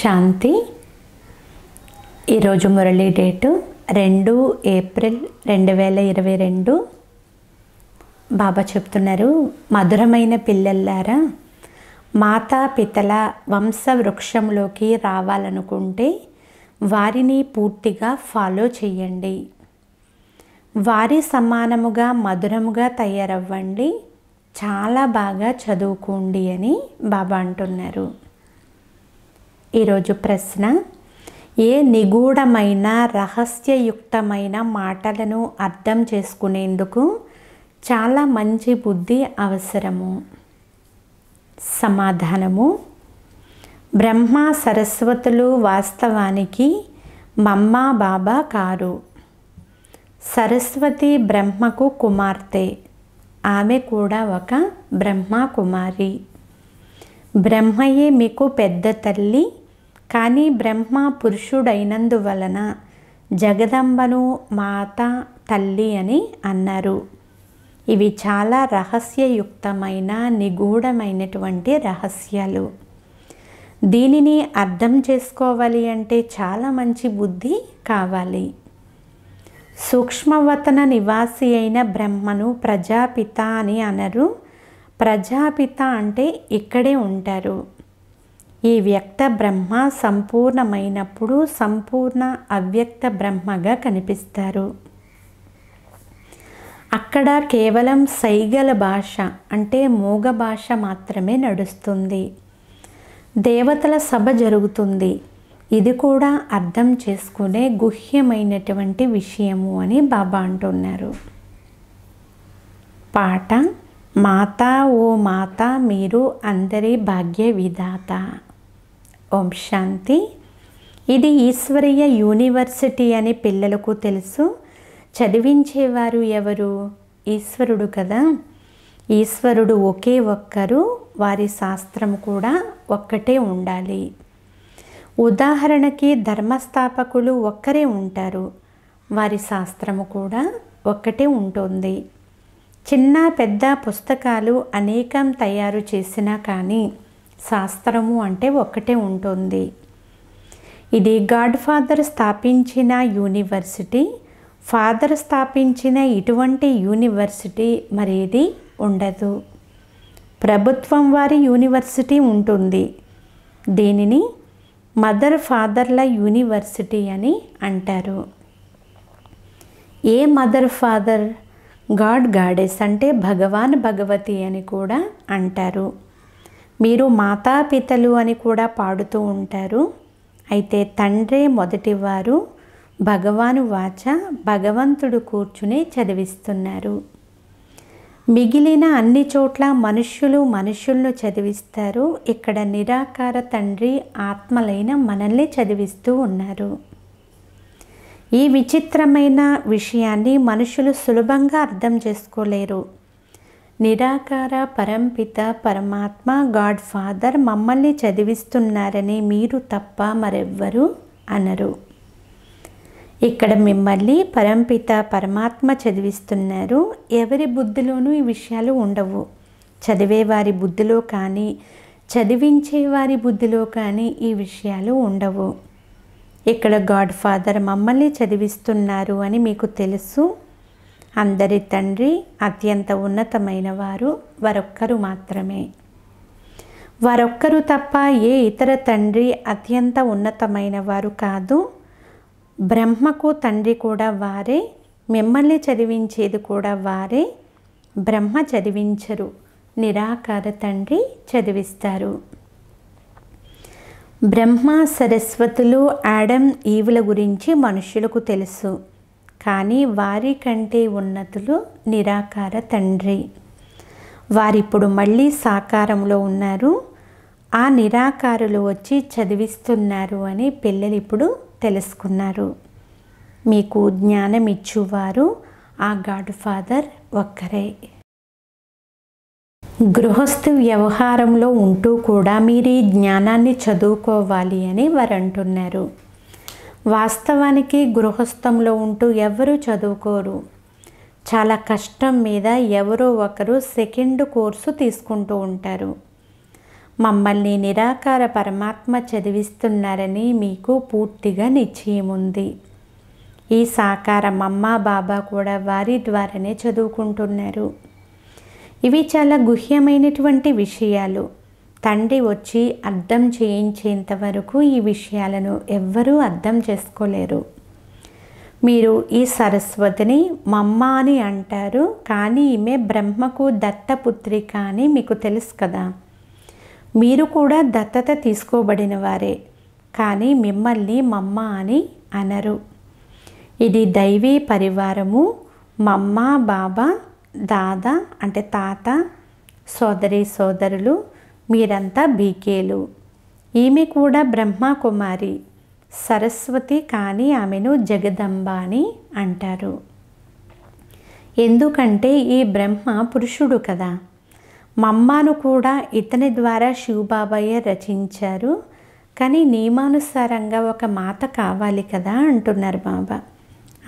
శాంతి ఈరోజు మురళీ డేటు రెండు ఏప్రిల్ రెండు వేల ఇరవై రెండు బాబా చెప్తున్నారు మధురమైన పిల్లల్లారా మాతా పితల వంశ వృక్షంలోకి రావాలనుకుంటే వారిని పూర్తిగా ఫాలో చేయండి వారి సమానముగా మధురముగా తయారవ్వండి చాలా బాగా చదువుకోండి అని బాబా అంటున్నారు ఈరోజు ప్రశ్న ఏ నిగూఢమైన రహస్యయుక్తమైన మాటలను అర్థం చేసుకునేందుకు చాలా మంచి బుద్ధి అవసరము సమాధానము బ్రహ్మ సరస్వతులు వాస్తవానికి మమ్మ బాబా కారు సరస్వతి బ్రహ్మకు కుమార్తె ఆమె కూడా ఒక బ్రహ్మ కుమారి బ్రహ్మయే మీకు పెద్ద తల్లి కానీ బ్రహ్మ పురుషుడైనందువలన జగదంబను మాత తల్లి అని అన్నారు ఇవి చాలా రహస్యయుక్తమైన నిగూఢమైనటువంటి రహస్యాలు దీనిని అర్థం చేసుకోవాలి అంటే చాలా మంచి బుద్ధి కావాలి సూక్ష్మవతన నివాసి అయిన బ్రహ్మను ప్రజాపిత అని అనరు ప్రజాపిత అంటే ఇక్కడే ఉంటారు ఈ వ్యక్త బ్రహ్మ సంపూర్ణమైనప్పుడు సంపూర్ణ అవ్యక్త బ్రహ్మగా కనిపిస్తారు అక్కడ కేవలం సైగల భాష అంటే మూగ భాష మాత్రమే నడుస్తుంది దేవతల సభ జరుగుతుంది ఇది కూడా అర్థం చేసుకునే గుహ్యమైనటువంటి విషయము అని బాబా అంటున్నారు పాట మాత ఓ మాత మీరు అందరి భాగ్య విధాత ఓం శాంతి ఇది ఈశ్వరయ్య యూనివర్సిటీ అని పిల్లలకు తెలుసు చదివించేవారు ఎవరు ఈశ్వరుడు కదా ఈశ్వరుడు ఒకే ఒక్కరు వారి శాస్త్రం కూడా ఒక్కటే ఉండాలి ఉదాహరణకి ధర్మస్థాపకులు ఒక్కరే ఉంటారు వారి శాస్త్రము కూడా ఒక్కటే ఉంటుంది చిన్న పెద్ద పుస్తకాలు అనేకం తయారు చేసినా కానీ శాస్త్రము అంటే ఒక్కటే ఉంటుంది ఇది గాడ్ ఫాదర్ స్థాపించిన యూనివర్సిటీ ఫాదర్ స్థాపించిన ఇటువంటి యూనివర్సిటీ మరేది ఉండదు ప్రభుత్వం వారి యూనివర్సిటీ ఉంటుంది దీనిని మదర్ ఫాదర్ల యూనివర్సిటీ అని అంటారు ఏ మదర్ ఫాదర్ గాడ్ గాడెస్ అంటే భగవాన్ భగవతి అని కూడా అంటారు మీరు మాతాపితలు అని కూడా పాడుతూ ఉంటారు అయితే తండ్రే మొదటివారు భగవాను వాచ భగవంతుడు కూర్చుని చదివిస్తున్నారు మిగిలిన అన్ని చోట్ల మనుష్యులు మనుష్యులను చదివిస్తారు ఇక్కడ నిరాకార తండ్రి ఆత్మలైన మనల్ని చదివిస్తూ ఉన్నారు ఈ విచిత్రమైన విషయాన్ని మనుషులు సులభంగా అర్థం చేసుకోలేరు నిరాకార పరంపిత పరమాత్మ గాడ్ ఫాదర్ మమ్మల్ని చదివిస్తున్నారని మీరు తప్ప మరెవ్వరూ అనరు ఇక్కడ మిమ్మల్ని పరంపిత పరమాత్మ చదివిస్తున్నారు ఎవరి బుద్ధిలోనూ ఈ విషయాలు ఉండవు చదివేవారి బుద్ధిలో కానీ చదివించేవారి బుద్ధిలో కానీ ఈ విషయాలు ఉండవు ఇక్కడ గాడ్ ఫాదర్ మమ్మల్ని చదివిస్తున్నారు అని మీకు తెలుసు అందరి తండ్రి అత్యంత ఉన్నతమైన వారు వరొక్కరు మాత్రమే వరొక్కరు తప్ప ఏ ఇతర తండ్రి అత్యంత ఉన్నతమైన వారు కాదు బ్రహ్మకు తండ్రి కూడా వారే మిమ్మల్ని చదివించేది కూడా వారే బ్రహ్మ చదివించరు నిరాకార తండ్రి చదివిస్తారు బ్రహ్మ సరస్వతులు యాడమ్ ఈవుల గురించి మనుషులకు తెలుసు కానీ వారి కంటే ఉన్నతులు నిరాకార తండ్రి వారిప్పుడు మళ్ళీ సాకారంలో ఉన్నారు ఆ నిరాకారులు వచ్చి చదివిస్తున్నారు అని పిల్లలు ఇప్పుడు తెలుసుకున్నారు మీకు జ్ఞానం ఇచ్చువారు ఆ గాడ్ ఫాదర్ ఒక్కరే గృహస్థ వ్యవహారంలో ఉంటూ కూడా మీరు ఈ జ్ఞానాన్ని చదువుకోవాలి అని వారు అంటున్నారు వాస్తవానికి గృహస్థంలో ఉంటూ ఎవరూ చదువుకోరు చాలా కష్టం మీద ఎవరో ఒకరు సెకండ్ కోర్సు తీసుకుంటూ ఉంటారు మమ్మల్ని నిరాకార పరమాత్మ చదివిస్తున్నారని మీకు పూర్తిగా నిశ్చయం ఉంది ఈ సాకార మమ్మ బాబా కూడా వారి ద్వారానే చదువుకుంటున్నారు ఇవి చాలా గుహ్యమైనటువంటి విషయాలు తండ్రి వచ్చి అర్థం చేయించేంత వరకు ఈ విషయాలను ఎవ్వరూ అర్థం చేసుకోలేరు మీరు ఈ సరస్వతిని మమ్మ అని అంటారు కానీ ఈమె బ్రహ్మకు దత్తపుత్రి అని మీకు తెలుసు కదా మీరు కూడా దత్తత తీసుకోబడిన వారే కానీ మిమ్మల్ని మమ్మ అని అనరు ఇది దైవీ పరివారము మమ్మ బాబా దాదా అంటే తాత సోదరి సోదరులు మీరంతా బీకేలు ఈమె కూడా బ్రహ్మ కుమారి సరస్వతి కానీ ఆమెను జగదంబ అని అంటారు ఎందుకంటే ఈ బ్రహ్మ పురుషుడు కదా మమ్మాను కూడా ఇతని ద్వారా శివబాబయ్య రచించారు కానీ నియమానుసారంగా ఒక మాత కావాలి కదా అంటున్నారు బాబా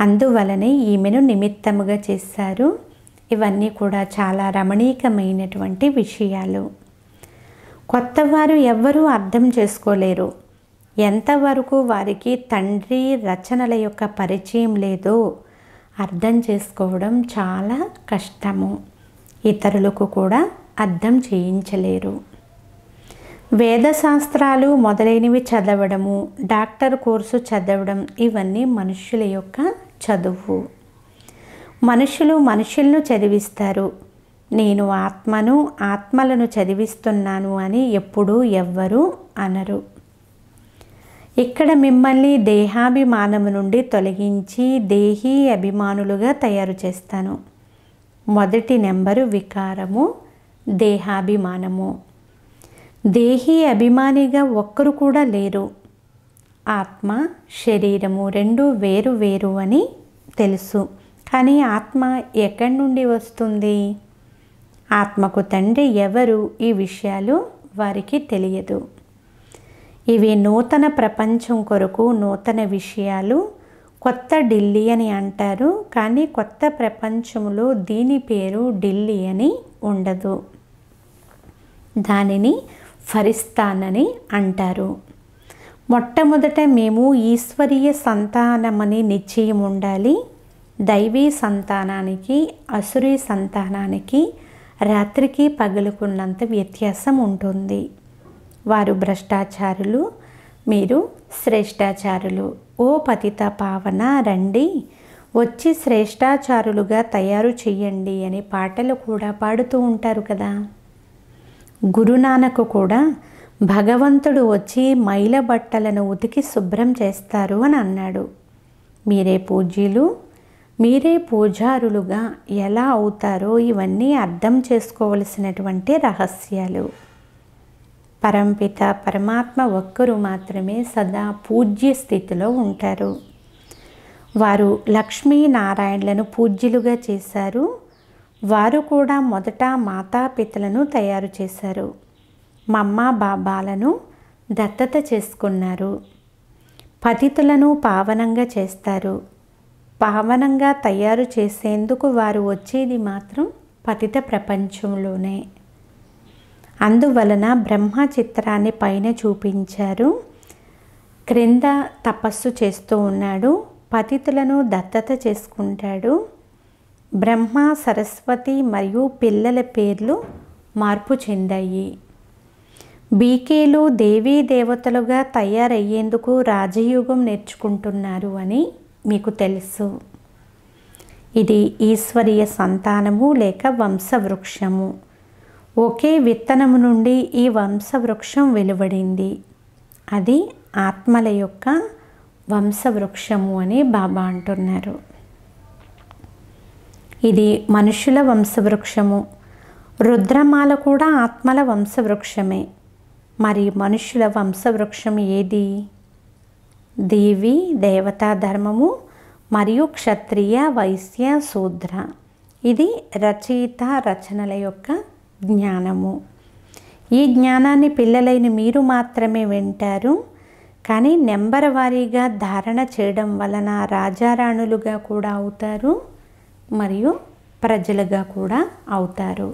అందువలనే ఈమెను నిమిత్తముగా చేశారు ఇవన్నీ కూడా చాలా రమణీకమైనటువంటి విషయాలు కొత్తవారు ఎవ్వరూ అర్థం చేసుకోలేరు ఎంతవరకు వారికి తండ్రి రచనల యొక్క పరిచయం లేదో అర్థం చేసుకోవడం చాలా కష్టము ఇతరులకు కూడా అర్థం చేయించలేరు వేదశాస్త్రాలు మొదలైనవి చదవడము డాక్టర్ కోర్సు చదవడం ఇవన్నీ మనుషుల యొక్క చదువు మనుషులు మనుషులను చదివిస్తారు నేను ఆత్మను ఆత్మలను చదివిస్తున్నాను అని ఎప్పుడూ ఎవ్వరూ అనరు ఇక్కడ మిమ్మల్ని దేహాభిమానము నుండి తొలగించి దేహీ అభిమానులుగా తయారు చేస్తాను మొదటి నెంబరు వికారము దేహాభిమానము దేహీ అభిమానిగా ఒక్కరు కూడా లేరు ఆత్మ శరీరము రెండు వేరు వేరు అని తెలుసు కానీ ఆత్మ ఎక్కడి నుండి వస్తుంది ఆత్మకు తండ్రి ఎవరు ఈ విషయాలు వారికి తెలియదు ఇవి నూతన ప్రపంచం కొరకు నూతన విషయాలు కొత్త ఢిల్లీ అని అంటారు కానీ కొత్త ప్రపంచంలో దీని పేరు ఢిల్లీ అని ఉండదు దానిని ఫరిస్తాన్ అని అంటారు మొట్టమొదట మేము ఈశ్వరీయ సంతానమని నిశ్చయం ఉండాలి దైవీ సంతానానికి అసురీ సంతానానికి రాత్రికి పగలుకున్నంత వ్యత్యాసం ఉంటుంది వారు భ్రష్టాచారులు మీరు శ్రేష్టాచారులు ఓ పతిత పావన రండి వచ్చి శ్రేష్టాచారులుగా తయారు చేయండి అనే పాటలు కూడా పాడుతూ ఉంటారు కదా గురునానకు కూడా భగవంతుడు వచ్చి మైల బట్టలను ఉతికి శుభ్రం చేస్తారు అని అన్నాడు మీరే పూజ్యులు మీరే పూజారులుగా ఎలా అవుతారో ఇవన్నీ అర్థం చేసుకోవలసినటువంటి రహస్యాలు పరంపిత పరమాత్మ ఒక్కరు మాత్రమే సదా పూజ్య స్థితిలో ఉంటారు వారు లక్ష్మీనారాయణలను పూజ్యులుగా చేశారు వారు కూడా మొదట మాతాపితలను తయారు చేశారు మమ్మ బాబాలను దత్తత చేసుకున్నారు పతితులను పావనంగా చేస్తారు పావనంగా తయారు చేసేందుకు వారు వచ్చేది మాత్రం పతిత ప్రపంచంలోనే అందువలన బ్రహ్మ చిత్రాన్ని పైన చూపించారు క్రింద తపస్సు చేస్తూ ఉన్నాడు పతితులను దత్తత చేసుకుంటాడు బ్రహ్మ సరస్వతి మరియు పిల్లల పేర్లు మార్పు చెందాయి బీకేలు దేవీ దేవతలుగా తయారయ్యేందుకు రాజయోగం నేర్చుకుంటున్నారు అని మీకు తెలుసు ఇది ఈశ్వరీయ సంతానము లేక వంశవృక్షము ఒకే విత్తనము నుండి ఈ వంశవృక్షం వెలువడింది అది ఆత్మల యొక్క వంశవృక్షము అని బాబా అంటున్నారు ఇది మనుషుల వంశవృక్షము రుద్రమాల కూడా ఆత్మల వంశవృక్షమే మరి మనుషుల వంశవృక్షం ఏది దేవి దేవతా ధర్మము మరియు క్షత్రియ వైశ్య శూద్ర ఇది రచయిత రచనల యొక్క జ్ఞానము ఈ జ్ఞానాన్ని పిల్లలైన మీరు మాత్రమే వింటారు కానీ నెంబర్ వారీగా ధారణ చేయడం వలన రాజారాణులుగా కూడా అవుతారు మరియు ప్రజలుగా కూడా అవుతారు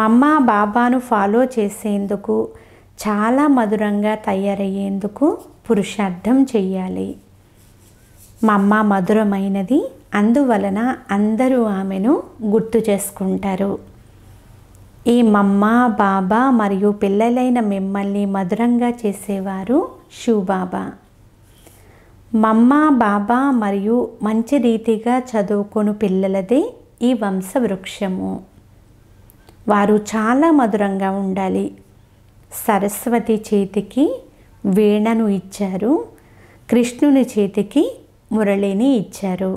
మమ్మ బాబాను ఫాలో చేసేందుకు చాలా మధురంగా తయారయ్యేందుకు పురుషార్థం చెయ్యాలి అమ్మ మధురమైనది అందువలన అందరూ ఆమెను గుర్తు చేసుకుంటారు ఈ మమ్మ బాబా మరియు పిల్లలైన మిమ్మల్ని మధురంగా చేసేవారు శివబాబా మమ్మ బాబా మరియు మంచి రీతిగా చదువుకొని పిల్లలదే ఈ వంశవృక్షము వారు చాలా మధురంగా ఉండాలి సరస్వతి చేతికి వీణను ఇచ్చారు కృష్ణుని చేతికి మురళిని ఇచ్చారు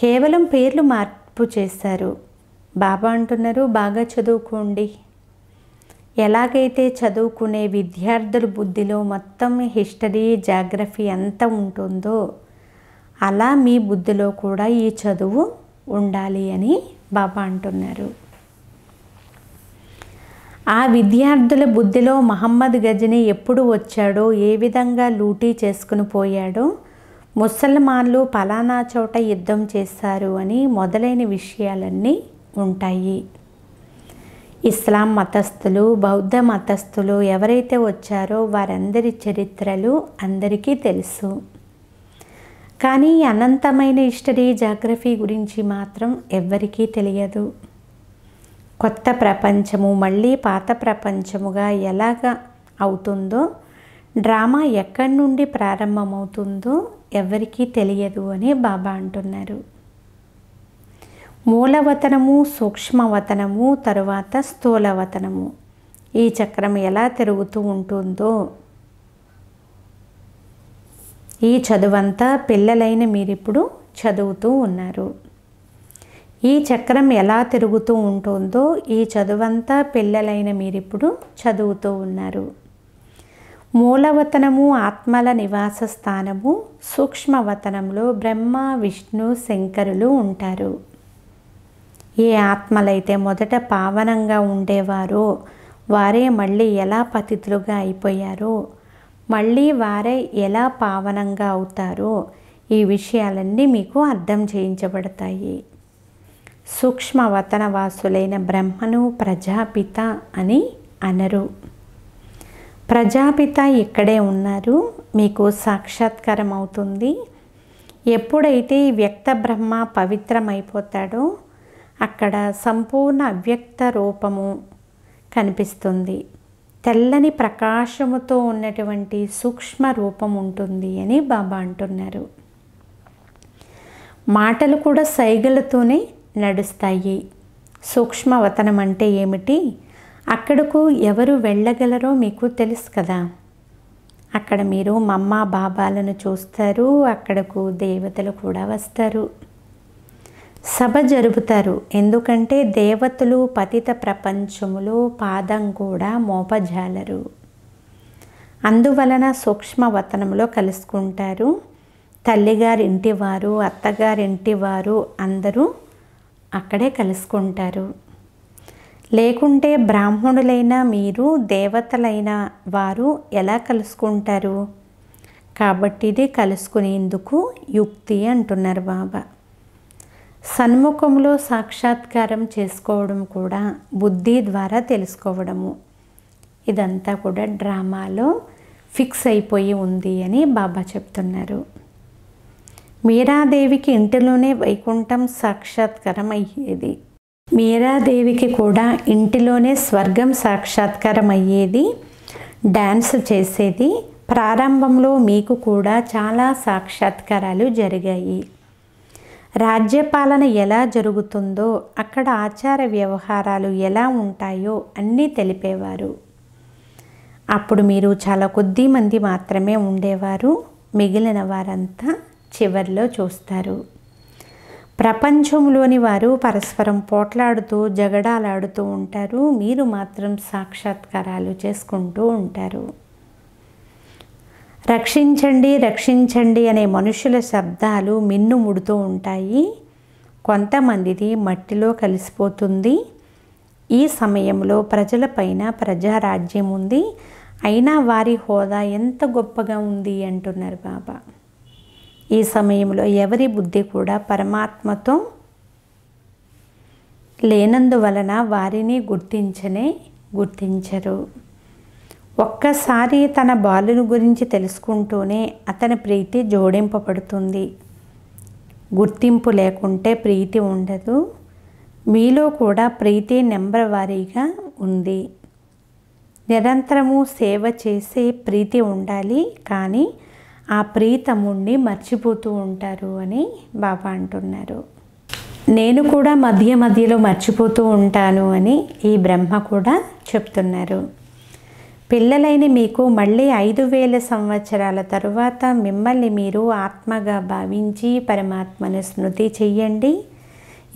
కేవలం పేర్లు మార్పు చేశారు బాబా అంటున్నారు బాగా చదువుకోండి ఎలాగైతే చదువుకునే విద్యార్థుల బుద్ధిలో మొత్తం హిస్టరీ జాగ్రఫీ ఎంత ఉంటుందో అలా మీ బుద్ధిలో కూడా ఈ చదువు ఉండాలి అని బాబా అంటున్నారు ఆ విద్యార్థుల బుద్ధిలో మహమ్మద్ గజని ఎప్పుడు వచ్చాడో ఏ విధంగా లూటీ చేసుకుని పోయాడో ముసల్మాన్లు పలానా చోట యుద్ధం చేశారు అని మొదలైన విషయాలన్నీ ఉంటాయి ఇస్లాం మతస్థులు బౌద్ధ మతస్థులు ఎవరైతే వచ్చారో వారందరి చరిత్రలు అందరికీ తెలుసు కానీ అనంతమైన హిస్టరీ జాగ్రఫీ గురించి మాత్రం ఎవ్వరికీ తెలియదు కొత్త ప్రపంచము మళ్ళీ పాత ప్రపంచముగా ఎలాగ అవుతుందో డ్రామా ఎక్కడి నుండి ప్రారంభమవుతుందో ఎవరికీ తెలియదు అని బాబా అంటున్నారు మూలవతనము సూక్ష్మవతనము తరువాత స్థూలవతనము ఈ చక్రం ఎలా తిరుగుతూ ఉంటుందో ఈ చదువంతా పిల్లలైన మీరిప్పుడు చదువుతూ ఉన్నారు ఈ చక్రం ఎలా తిరుగుతూ ఉంటుందో ఈ చదువంతా పిల్లలైన మీరిప్పుడు చదువుతూ ఉన్నారు మూలవతనము ఆత్మల నివాస స్థానము సూక్ష్మవతనంలో బ్రహ్మ విష్ణు శంకరులు ఉంటారు ఏ ఆత్మలైతే మొదట పావనంగా ఉండేవారో వారే మళ్ళీ ఎలా పతితులుగా అయిపోయారో మళ్ళీ వారే ఎలా పావనంగా అవుతారో ఈ విషయాలన్నీ మీకు అర్థం చేయించబడతాయి సూక్ష్మవతనవాసులైన బ్రహ్మను ప్రజాపిత అని అనరు ప్రజాపిత ఇక్కడే ఉన్నారు మీకు సాక్షాత్కారం అవుతుంది ఎప్పుడైతే వ్యక్త బ్రహ్మ పవిత్రమైపోతాడో అక్కడ సంపూర్ణ అవ్యక్త రూపము కనిపిస్తుంది తెల్లని ప్రకాశముతో ఉన్నటువంటి సూక్ష్మ రూపం ఉంటుంది అని బాబా అంటున్నారు మాటలు కూడా సైగలతోనే నడుస్తాయి సూక్ష్మవతనం అంటే ఏమిటి అక్కడకు ఎవరు వెళ్ళగలరో మీకు తెలుసు కదా అక్కడ మీరు మమ్మ బాబాలను చూస్తారు అక్కడకు దేవతలు కూడా వస్తారు సభ జరుపుతారు ఎందుకంటే దేవతలు పతిత ప్రపంచములు పాదం కూడా మోపజాలరు అందువలన సూక్ష్మవతనంలో కలుసుకుంటారు తల్లిగారింటివారు అత్తగారింటివారు అందరూ అక్కడే కలుసుకుంటారు లేకుంటే బ్రాహ్మణులైనా మీరు దేవతలైన వారు ఎలా కలుసుకుంటారు కాబట్టి ఇది కలుసుకునేందుకు యుక్తి అంటున్నారు బాబా సన్ముఖంలో సాక్షాత్కారం చేసుకోవడం కూడా బుద్ధి ద్వారా తెలుసుకోవడము ఇదంతా కూడా డ్రామాలో ఫిక్స్ అయిపోయి ఉంది అని బాబా చెప్తున్నారు మీరాదేవికి ఇంటిలోనే వైకుంఠం సాక్షాత్కారం అయ్యేది మీరాదేవికి కూడా ఇంటిలోనే స్వర్గం సాక్షాత్కారం అయ్యేది డ్యాన్స్ చేసేది ప్రారంభంలో మీకు కూడా చాలా సాక్షాత్కారాలు జరిగాయి రాజ్యపాలన ఎలా జరుగుతుందో అక్కడ ఆచార వ్యవహారాలు ఎలా ఉంటాయో అన్నీ తెలిపేవారు అప్పుడు మీరు చాలా కొద్ది మంది మాత్రమే ఉండేవారు మిగిలిన వారంతా చివర్లో చూస్తారు ప్రపంచంలోని వారు పరస్పరం పోట్లాడుతూ జగడాలాడుతూ ఉంటారు మీరు మాత్రం సాక్షాత్కారాలు చేసుకుంటూ ఉంటారు రక్షించండి రక్షించండి అనే మనుషుల శబ్దాలు మిన్నుముడుతూ ఉంటాయి కొంతమందిది మట్టిలో కలిసిపోతుంది ఈ సమయంలో ప్రజలపైన ప్రజారాజ్యం ఉంది అయినా వారి హోదా ఎంత గొప్పగా ఉంది అంటున్నారు బాబా ఈ సమయంలో ఎవరి బుద్ధి కూడా పరమాత్మతో లేనందువలన వారిని గుర్తించనే గుర్తించరు ఒక్కసారి తన బాలుని గురించి తెలుసుకుంటూనే అతని ప్రీతి జోడింపబడుతుంది గుర్తింపు లేకుంటే ప్రీతి ఉండదు మీలో కూడా ప్రీతి నెంబర్ వారీగా ఉంది నిరంతరము సేవ చేసే ప్రీతి ఉండాలి కానీ ఆ ప్రీతముణ్ణి మర్చిపోతూ ఉంటారు అని బాబా అంటున్నారు నేను కూడా మధ్య మధ్యలో మర్చిపోతూ ఉంటాను అని ఈ బ్రహ్మ కూడా చెప్తున్నారు పిల్లలైన మీకు మళ్ళీ ఐదు వేల సంవత్సరాల తరువాత మిమ్మల్ని మీరు ఆత్మగా భావించి పరమాత్మను స్మృతి చెయ్యండి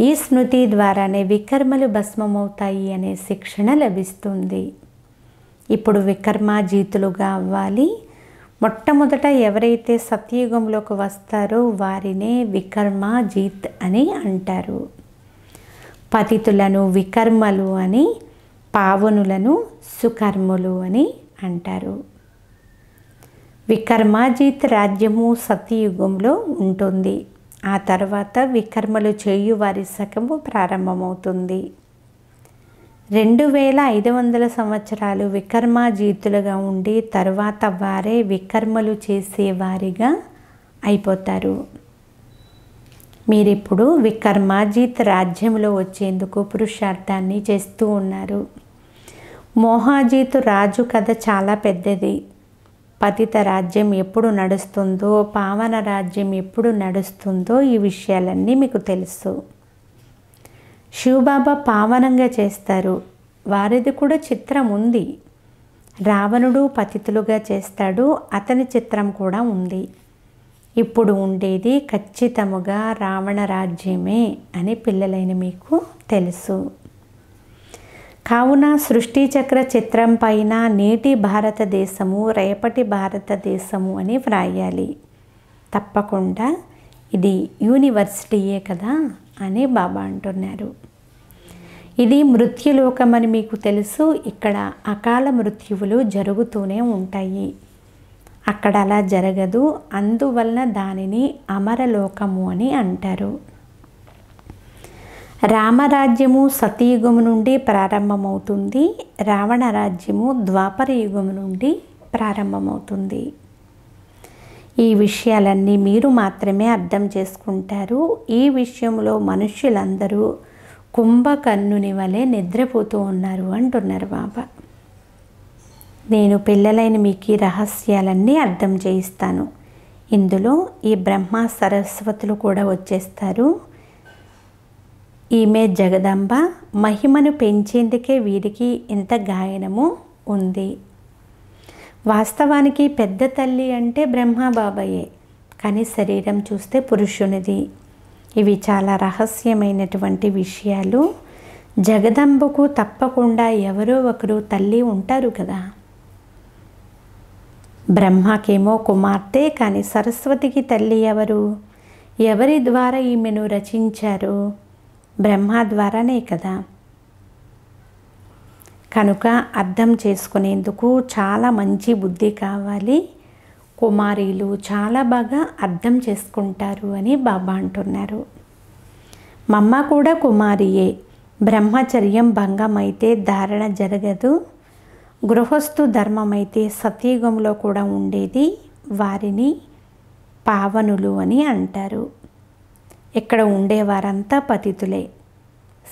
ఈ స్మృతి ద్వారానే వికర్మలు భస్మమవుతాయి అనే శిక్షణ లభిస్తుంది ఇప్పుడు వికర్మ జీతులుగా అవ్వాలి మొట్టమొదట ఎవరైతే సత్యయుగంలోకి వస్తారో వారినే వికర్మ జీత్ అని అంటారు పతితులను వికర్మలు అని పావనులను సుకర్ములు అని అంటారు వికర్మాజీత్ రాజ్యము సత్యయుగంలో ఉంటుంది ఆ తర్వాత వికర్మలు చేయు వారి శకము ప్రారంభమవుతుంది రెండు వేల ఐదు వందల సంవత్సరాలు వికర్మాజీతులుగా ఉండి తర్వాత వారే వికర్మలు చేసేవారిగా అయిపోతారు మీరిప్పుడు వికర్మాజీత్ రాజ్యంలో వచ్చేందుకు పురుషార్థాన్ని చేస్తూ ఉన్నారు మోహాజీతు రాజు కథ చాలా పెద్దది పతిత రాజ్యం ఎప్పుడు నడుస్తుందో పావన రాజ్యం ఎప్పుడు నడుస్తుందో ఈ విషయాలన్నీ మీకు తెలుసు శివబాబా పావనంగా చేస్తారు వారిది కూడా చిత్రం ఉంది రావణుడు పతితులుగా చేస్తాడు అతని చిత్రం కూడా ఉంది ఇప్పుడు ఉండేది ఖచ్చితముగా రావణ రాజ్యమే అని పిల్లలైన మీకు తెలుసు కావున సృష్టి చక్ర చిత్రం పైన నేటి భారతదేశము రేపటి భారతదేశము అని వ్రాయాలి తప్పకుండా ఇది యూనివర్సిటీయే కదా అని బాబా అంటున్నారు ఇది మృత్యులోకం అని మీకు తెలుసు ఇక్కడ అకాల మృత్యువులు జరుగుతూనే ఉంటాయి అక్కడ అలా జరగదు అందువలన దానిని అమరలోకము అని అంటారు రామరాజ్యము సతీయుగము నుండి ప్రారంభమవుతుంది రావణ రాజ్యము ద్వాపర యుగము నుండి ప్రారంభమవుతుంది ఈ విషయాలన్నీ మీరు మాత్రమే అర్థం చేసుకుంటారు ఈ విషయంలో మనుష్యులందరూ కుంభకర్ణుని వలె నిద్రపోతూ ఉన్నారు అంటున్నారు బాబా నేను పిల్లలైన మీకు ఈ రహస్యాలన్నీ అర్థం చేయిస్తాను ఇందులో ఈ బ్రహ్మ సరస్వతులు కూడా వచ్చేస్తారు ఈమె జగదంబ మహిమను పెంచేందుకే వీరికి ఇంత గాయనము ఉంది వాస్తవానికి పెద్ద తల్లి అంటే బ్రహ్మా బాబాయే కానీ శరీరం చూస్తే పురుషునిది ఇవి చాలా రహస్యమైనటువంటి విషయాలు జగదంబకు తప్పకుండా ఎవరో ఒకరు తల్లి ఉంటారు కదా బ్రహ్మకేమో కుమార్తె కానీ సరస్వతికి తల్లి ఎవరు ఎవరి ద్వారా ఈమెను రచించారు బ్రహ్మ ద్వారానే కదా కనుక అర్థం చేసుకునేందుకు చాలా మంచి బుద్ధి కావాలి కుమారీలు చాలా బాగా అర్థం చేసుకుంటారు అని బాబా అంటున్నారు మమ్మ కూడా కుమారియే బ్రహ్మచర్యం భంగమైతే ధారణ జరగదు గృహస్థు ధర్మమైతే సతీగంలో కూడా ఉండేది వారిని పావనులు అని అంటారు ఇక్కడ ఉండేవారంతా పతితులే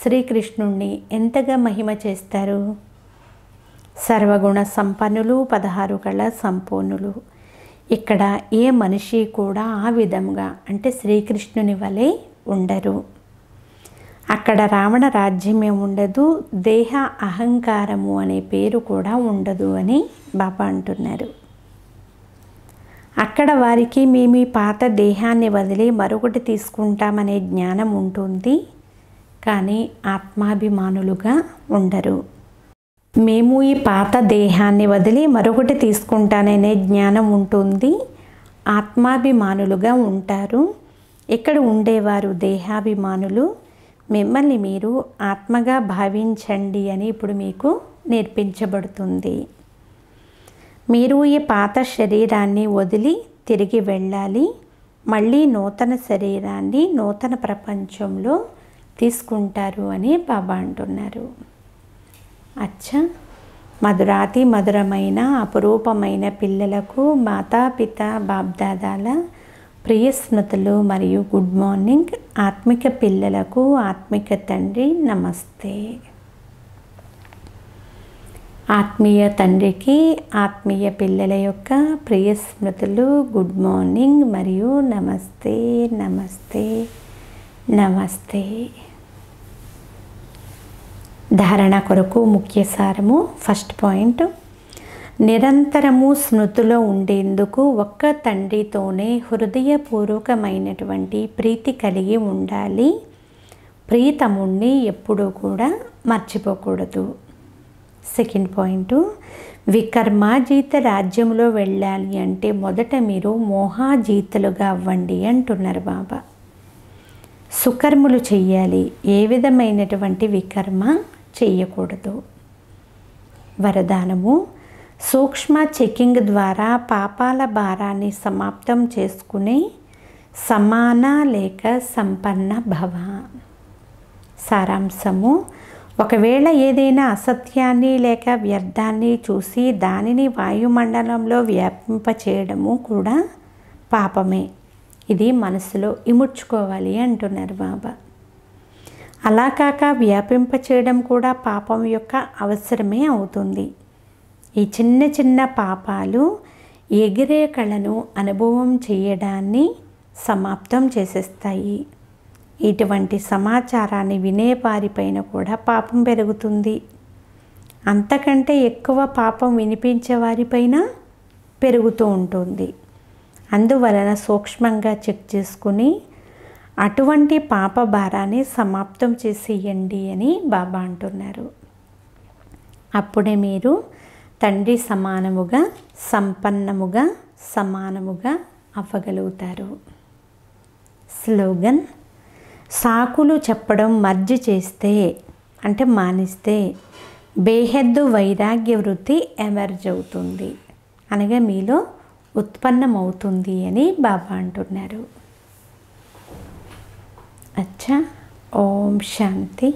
శ్రీకృష్ణుణ్ణి ఎంతగా మహిమ చేస్తారు సర్వగుణ సంపన్నులు పదహారు కళ సంపూర్ణులు ఇక్కడ ఏ మనిషి కూడా ఆ విధంగా అంటే శ్రీకృష్ణుని వలె ఉండరు అక్కడ రావణ రాజ్యమే ఉండదు దేహ అహంకారము అనే పేరు కూడా ఉండదు అని బాబా అంటున్నారు అక్కడ వారికి మేము ఈ పాత దేహాన్ని వదిలి మరొకటి తీసుకుంటామనే జ్ఞానం ఉంటుంది కానీ ఆత్మాభిమానులుగా ఉండరు మేము ఈ పాత దేహాన్ని వదిలి మరొకటి తీసుకుంటాననే జ్ఞానం ఉంటుంది ఆత్మాభిమానులుగా ఉంటారు ఇక్కడ ఉండేవారు దేహాభిమానులు మిమ్మల్ని మీరు ఆత్మగా భావించండి అని ఇప్పుడు మీకు నేర్పించబడుతుంది మీరు ఈ పాత శరీరాన్ని వదిలి తిరిగి వెళ్ళాలి మళ్ళీ నూతన శరీరాన్ని నూతన ప్రపంచంలో తీసుకుంటారు అని బాబా అంటున్నారు అచ్చ మధురాతి మధురమైన అపురూపమైన పిల్లలకు మాతాపిత బాబ్దాదాల ప్రియ స్మృతులు మరియు గుడ్ మార్నింగ్ ఆత్మిక పిల్లలకు ఆత్మిక తండ్రి నమస్తే ఆత్మీయ తండ్రికి ఆత్మీయ పిల్లల యొక్క ప్రియ స్మృతులు గుడ్ మార్నింగ్ మరియు నమస్తే నమస్తే నమస్తే ధారణ కొరకు ముఖ్య సారము ఫస్ట్ పాయింట్ నిరంతరము స్మృతిలో ఉండేందుకు ఒక్క తండ్రితోనే హృదయపూర్వకమైనటువంటి ప్రీతి కలిగి ఉండాలి ప్రీతముణ్ణి ఎప్పుడూ కూడా మర్చిపోకూడదు సెకండ్ పాయింట్ వికర్మాజీత రాజ్యంలో వెళ్ళాలి అంటే మొదట మీరు మోహాజీతలుగా అవ్వండి అంటున్నారు బాబా సుకర్ములు చెయ్యాలి ఏ విధమైనటువంటి వికర్మ చేయకూడదు వరదానము సూక్ష్మ చెకింగ్ ద్వారా పాపాల భారాన్ని సమాప్తం చేసుకుని సమాన లేక సంపన్న భవ సారాంశము ఒకవేళ ఏదైనా అసత్యాన్ని లేక వ్యర్థాన్ని చూసి దానిని వాయుమండలంలో వ్యాపింపచేయడము కూడా పాపమే ఇది మనసులో ఇముడ్చుకోవాలి అంటున్నారు బాబా అలా కాక వ్యాపింపచేయడం కూడా పాపం యొక్క అవసరమే అవుతుంది ఈ చిన్న చిన్న పాపాలు ఎగిరే కళను అనుభవం చేయడాన్ని సమాప్తం చేసేస్తాయి ఇటువంటి సమాచారాన్ని వినే వారిపైన కూడా పాపం పెరుగుతుంది అంతకంటే ఎక్కువ పాపం వినిపించే వారిపైన పెరుగుతూ ఉంటుంది అందువలన సూక్ష్మంగా చెక్ చేసుకుని అటువంటి పాప భారాన్ని సమాప్తం చేసేయండి అని బాబా అంటున్నారు అప్పుడే మీరు తండ్రి సమానముగా సంపన్నముగా సమానముగా అవ్వగలుగుతారు స్లోగన్ సాకులు చెప్పడం మర్జి చేస్తే అంటే మానిస్తే బేహద్దు వైరాగ్య వృత్తి ఎమర్జ్ అవుతుంది అనగా మీలో ఉత్పన్నమవుతుంది అని బాబా అంటున్నారు अच्छा ओम शांति